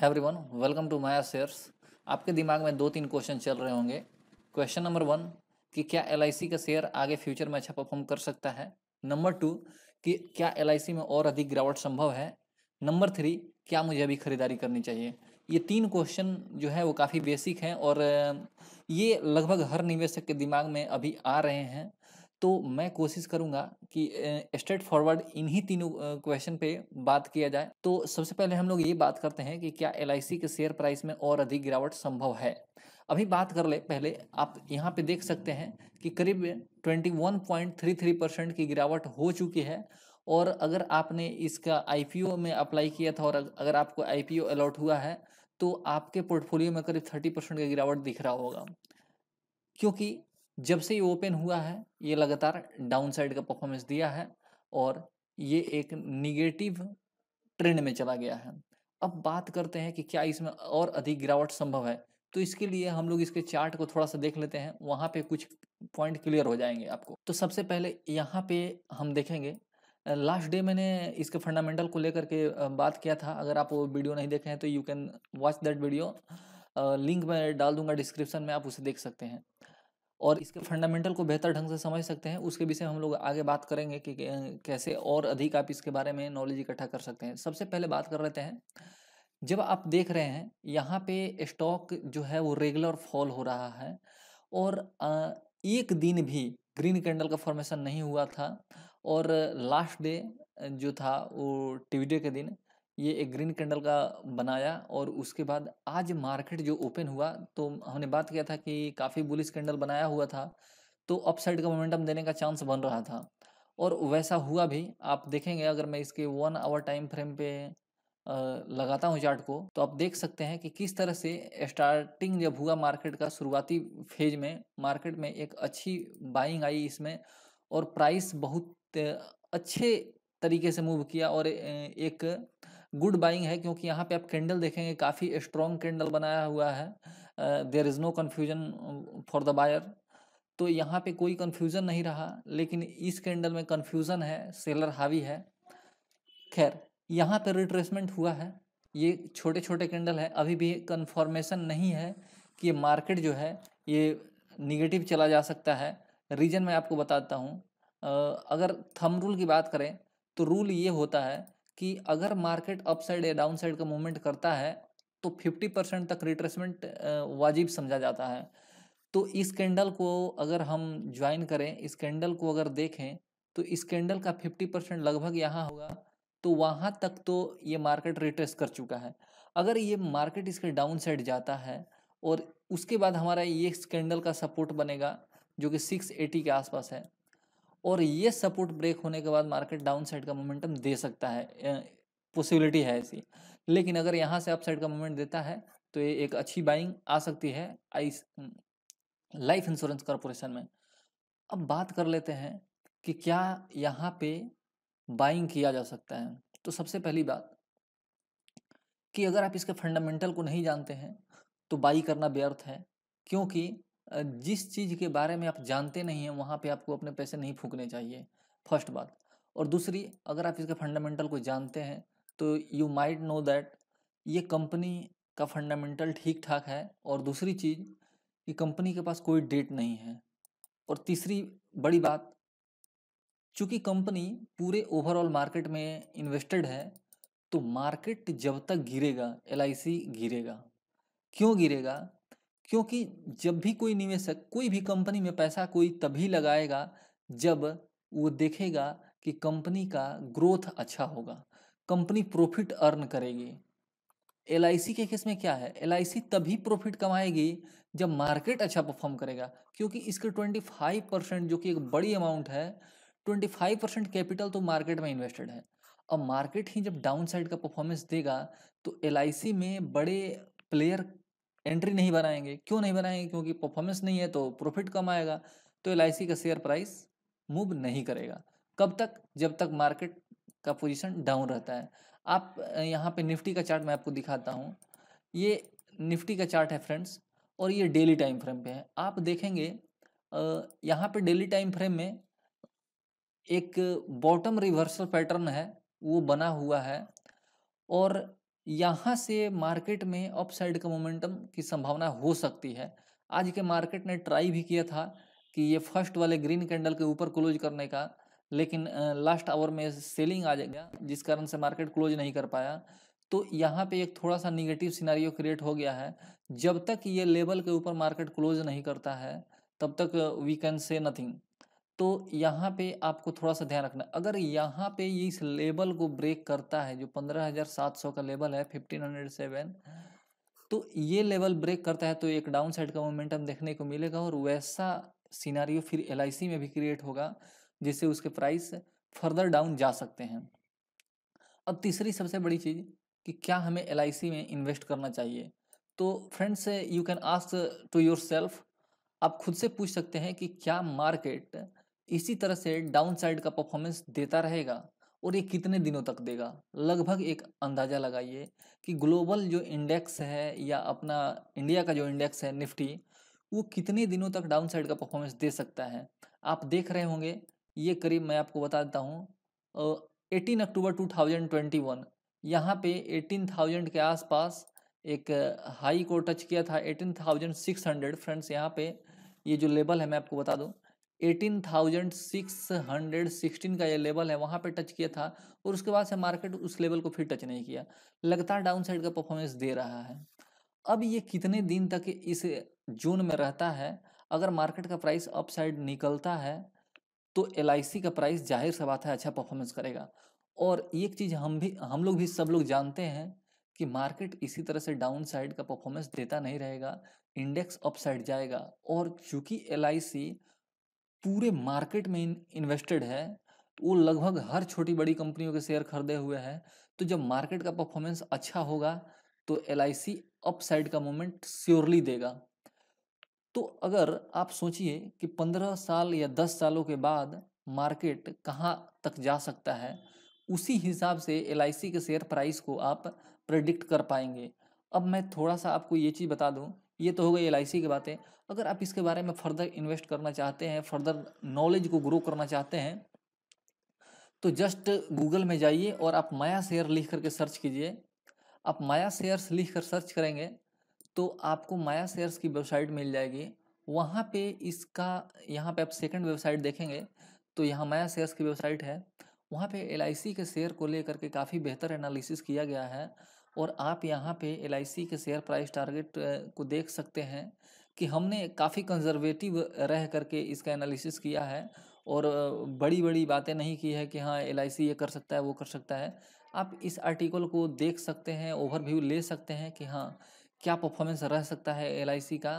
हैवरी hi everyone welcome to Maya shares आपके दिमाग में दो तीन क्वेश्चन चल रहे होंगे क्वेश्चन नंबर वन कि क्या एल का शेयर आगे फ्यूचर में अच्छा परफॉर्म कर सकता है नंबर टू कि क्या एल में और अधिक गिरावट संभव है नंबर थ्री क्या मुझे अभी खरीदारी करनी चाहिए ये तीन क्वेश्चन जो है वो काफ़ी बेसिक हैं और ये लगभग हर निवेशक के दिमाग में अभी आ रहे हैं तो मैं कोशिश करूंगा कि स्ट्रेट फॉरवर्ड इन्हीं तीनों क्वेश्चन पे बात किया जाए तो सबसे पहले हम लोग ये बात करते हैं कि क्या एल के शेयर प्राइस में और अधिक गिरावट संभव है अभी बात कर ले पहले आप यहाँ पे देख सकते हैं कि करीब 21.33 परसेंट की गिरावट हो चुकी है और अगर आपने इसका आई में अप्लाई किया था और अगर आपको आईपीओ अलॉट हुआ है तो आपके पोर्टफोलियो में करीब थर्टी परसेंट का गिरावट दिख रहा होगा क्योंकि जब से ये ओपन हुआ है ये लगातार डाउन साइड का परफॉर्मेंस दिया है और ये एक निगेटिव ट्रेंड में चला गया है अब बात करते हैं कि क्या इसमें और अधिक गिरावट संभव है तो इसके लिए हम लोग इसके चार्ट को थोड़ा सा देख लेते हैं वहाँ पे कुछ पॉइंट क्लियर हो जाएंगे आपको तो सबसे पहले यहाँ पे हम देखेंगे लास्ट डे मैंने इसके फंडामेंटल को लेकर के बात किया था अगर आप वो वीडियो नहीं देखे हैं तो you can watch that video link मैं डाल दूंगा डिस्क्रिप्शन में आप उसे देख सकते हैं और इसके फंडामेंटल को बेहतर ढंग से समझ सकते हैं उसके विषय हम लोग आगे बात करेंगे कि कैसे और अधिक आप इसके बारे में नॉलेज इकट्ठा कर सकते हैं सबसे पहले बात कर लेते हैं जब आप देख रहे हैं यहाँ पे स्टॉक जो है वो रेगुलर फॉल हो रहा है और एक दिन भी ग्रीन कैंडल का फॉर्मेशन नहीं हुआ था और लास्ट डे जो था वो ट्यूजडे के दिन ये एक ग्रीन कैंडल का बनाया और उसके बाद आज मार्केट जो ओपन हुआ तो हमने बात किया था कि काफ़ी बुलिस कैंडल बनाया हुआ था तो अपसाइड का मोमेंटम देने का चांस बन रहा था और वैसा हुआ भी आप देखेंगे अगर मैं इसके वन आवर टाइम फ्रेम पे लगाता हूँ चार्ट को तो आप देख सकते हैं कि किस तरह से स्टार्टिंग जब हुआ मार्केट का शुरुआती फेज में मार्केट में एक अच्छी बाइंग आई इसमें और प्राइस बहुत अच्छे तरीके से मूव किया और एक गुड बाइंग है क्योंकि यहाँ पे आप कैंडल देखेंगे काफ़ी स्ट्रॉन्ग कैंडल बनाया हुआ है there is no confusion for the buyer तो यहाँ पे कोई कन्फ्यूज़न नहीं रहा लेकिन इस कैंडल में कन्फ्यूज़न है सेलर हावी है खैर यहाँ पे रिट्रेसमेंट हुआ है ये छोटे छोटे कैंडल है अभी भी कन्फर्मेशन नहीं है कि मार्केट जो है ये निगेटिव चला जा सकता है रीजन मैं आपको बताता हूँ अगर थम रूल की बात करें तो रूल ये होता है कि अगर मार्केट अपसाइड या डाउन साइड का मूवमेंट करता है तो 50 परसेंट तक रिट्रेसमेंट वाजिब समझा जाता है तो इस कैंडल को अगर हम ज्वाइन करें इस कैंडल को अगर देखें तो इस कैंडल का 50 परसेंट लगभग यहाँ होगा तो वहाँ तक तो ये मार्केट रिट्रेस कर चुका है अगर ये मार्केट इसके डाउन साइड जाता है और उसके बाद हमारा ये कैंडल का सपोर्ट बनेगा जो कि 680 के आसपास है और ये सपोर्ट ब्रेक होने के बाद मार्केट डाउन साइड का मोमेंटम दे सकता है पॉसिबिलिटी है ऐसी लेकिन अगर यहाँ से अप साइड का मोमेंट देता है तो ये एक अच्छी बाइंग आ सकती है आई लाइफ इंश्योरेंस कॉरपोरेशन में अब बात कर लेते हैं कि क्या यहाँ पे बाइंग किया जा सकता है तो सबसे पहली बात कि अगर आप इसके फंडामेंटल को नहीं जानते हैं तो बाई करना व्यर्थ है क्योंकि जिस चीज़ के बारे में आप जानते नहीं हैं वहाँ पे आपको अपने पैसे नहीं फूकने चाहिए फर्स्ट बात और दूसरी अगर आप इसके फंडामेंटल को जानते हैं तो यू माइट नो दैट ये कंपनी का फंडामेंटल ठीक ठाक है और दूसरी चीज़ कि कंपनी के पास कोई डेट नहीं है और तीसरी बड़ी बात चूँकि कंपनी पूरे ओवरऑल मार्केट में इन्वेस्टेड है तो मार्केट जब तक गिरेगा एल गिरेगा क्यों गिरेगा क्योंकि जब भी कोई निवेशक कोई भी कंपनी में पैसा कोई तभी लगाएगा जब वो देखेगा कि कंपनी का ग्रोथ अच्छा होगा कंपनी प्रॉफिट अर्न करेगी एल के केस में क्या है एल तभी प्रॉफिट कमाएगी जब मार्केट अच्छा परफॉर्म करेगा क्योंकि इसके 25 परसेंट जो कि एक बड़ी अमाउंट है 25 परसेंट कैपिटल तो मार्केट में इन्वेस्टेड है अब मार्केट ही जब डाउन साइड का परफॉर्मेंस देगा तो एल में बड़े प्लेयर एंट्री नहीं बनाएंगे क्यों नहीं बनाएंगे क्योंकि परफॉर्मेंस नहीं है तो प्रॉफिट कम आएगा तो एल का शेयर प्राइस मूव नहीं करेगा कब तक जब तक मार्केट का पोजीशन डाउन रहता है आप यहाँ पे निफ्टी का चार्ट मैं आपको दिखाता हूँ ये निफ्टी का चार्ट है फ्रेंड्स और ये डेली टाइम फ्रेम पे है आप देखेंगे यहाँ पे डेली टाइम फ्रेम में एक बॉटम रिवर्सल पैटर्न है वो बना हुआ है और यहाँ से मार्केट में अपसाइड का मोमेंटम की संभावना हो सकती है आज के मार्केट ने ट्राई भी किया था कि ये फर्स्ट वाले ग्रीन कैंडल के ऊपर क्लोज करने का लेकिन लास्ट आवर में सेलिंग आ जाएगा जिस कारण से मार्केट क्लोज नहीं कर पाया तो यहाँ पे एक थोड़ा सा निगेटिव सिनारियो क्रिएट हो गया है जब तक ये लेवल के ऊपर मार्केट क्लोज नहीं करता है तब तक वी कैन से नथिंग तो यहाँ पे आपको थोड़ा सा ध्यान रखना अगर यहाँ पे इस लेबल को ब्रेक करता है जो पंद्रह हजार सात सौ का लेबल है फिफ्टीन हंड्रेड सेवन तो ये लेवल ब्रेक करता है तो एक डाउन साइड का मोमेंटम देखने को मिलेगा और वैसा सिनारियो फिर एल में भी क्रिएट होगा जिससे उसके प्राइस फर्दर डाउन जा सकते हैं अब तीसरी सबसे बड़ी चीज़ कि क्या हमें एल में इन्वेस्ट करना चाहिए तो friends you can ask to yourself आप खुद से पूछ सकते हैं कि क्या मार्केट इसी तरह से डाउन साइड का परफॉर्मेंस देता रहेगा और ये कितने दिनों तक देगा लगभग एक अंदाज़ा लगाइए कि ग्लोबल जो इंडेक्स है या अपना इंडिया का जो इंडेक्स है निफ्टी वो कितने दिनों तक डाउन साइड का परफॉर्मेंस दे सकता है आप देख रहे होंगे ये करीब मैं आपको बता देता हूँ eighteen October two thousand twenty one यहाँ पर एटीन थाउजेंड के आसपास एक हाई को टच किया था eighteen thousand six hundred friends यहाँ पे ये जो लेवल है मैं आपको बता दूँ 18,616 का ये लेवल है वहाँ पे टच किया था और उसके बाद से मार्केट उस लेवल को फिर टच नहीं किया लगातार डाउन साइड का परफॉर्मेंस दे रहा है अब ये कितने दिन तक इस जोन में रहता है अगर मार्केट का प्राइस अप साइड निकलता है तो एल का प्राइस जाहिर सा बात है अच्छा परफॉर्मेंस करेगा और एक चीज़ हम भी हम लोग भी सब लोग जानते हैं कि मार्केट इसी तरह से डाउन साइड का परफॉर्मेंस देता नहीं रहेगा इंडेक्स अप साइड जाएगा और चूंकि एल पूरे मार्केट में इन्वेस्टेड है तो वो लगभग हर छोटी बड़ी कंपनियों के शेयर खरीदे हुए हैं तो जब मार्केट का परफॉर्मेंस अच्छा होगा तो एल आई सी अपसाइड का मोमेंट श्योरली देगा तो अगर आप सोचिए कि पंद्रह साल या दस सालों के बाद मार्केट कहाँ तक जा सकता है उसी हिसाब से एल के शेयर प्राइस को आप प्रडिक्ट कर पाएंगे अब मैं थोड़ा सा आपको ये चीज़ बता दूँ ये तो हो गई एल की बातें अगर आप इसके बारे में फर्दर इन्वेस्ट करना चाहते हैं फर्दर नॉलेज को ग्रो करना चाहते हैं तो जस्ट गूगल में जाइए और आप माया शेयर लिख करके सर्च कीजिए आप माया शेयर्स लिख कर सर्च करेंगे तो आपको माया शेयर्स की वेबसाइट मिल जाएगी वहाँ पे इसका यहाँ पे आप सेकंड वेबसाइट देखेंगे तो यहाँ माया शेयर्स की वेबसाइट है वहाँ पे एल के शेयर को लेकर के काफ़ी बेहतर एनालिसिस किया गया है और आप यहाँ पे एल के शेयर प्राइस टारगेट को देख सकते हैं कि हमने काफ़ी कंजर्वेटिव रह करके इसका एनालिसिस किया है और बड़ी बड़ी बातें नहीं की है कि हाँ एल ये कर सकता है वो कर सकता है आप इस आर्टिकल को देख सकते हैं ओवरव्यू ले सकते हैं कि हाँ क्या परफॉर्मेंस रह सकता है एल का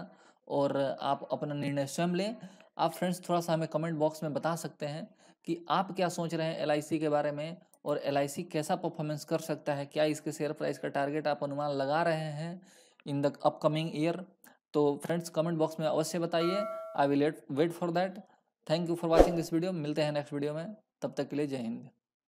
और आप अपना निर्णय स्वयं लें आप फ्रेंड्स थोड़ा सा हमें कमेंट बॉक्स में बता सकते हैं कि आप क्या सोच रहे हैं एल के बारे में और एल कैसा परफॉर्मेंस कर सकता है क्या इसके शेयर प्राइस का टारगेट आप अनुमान लगा रहे हैं इन द अपकमिंग ईयर तो फ्रेंड्स कमेंट बॉक्स में अवश्य बताइए I will wait for that thank you for watching this video मिलते हैं नेक्स्ट वीडियो में तब तक के लिए जय हिंद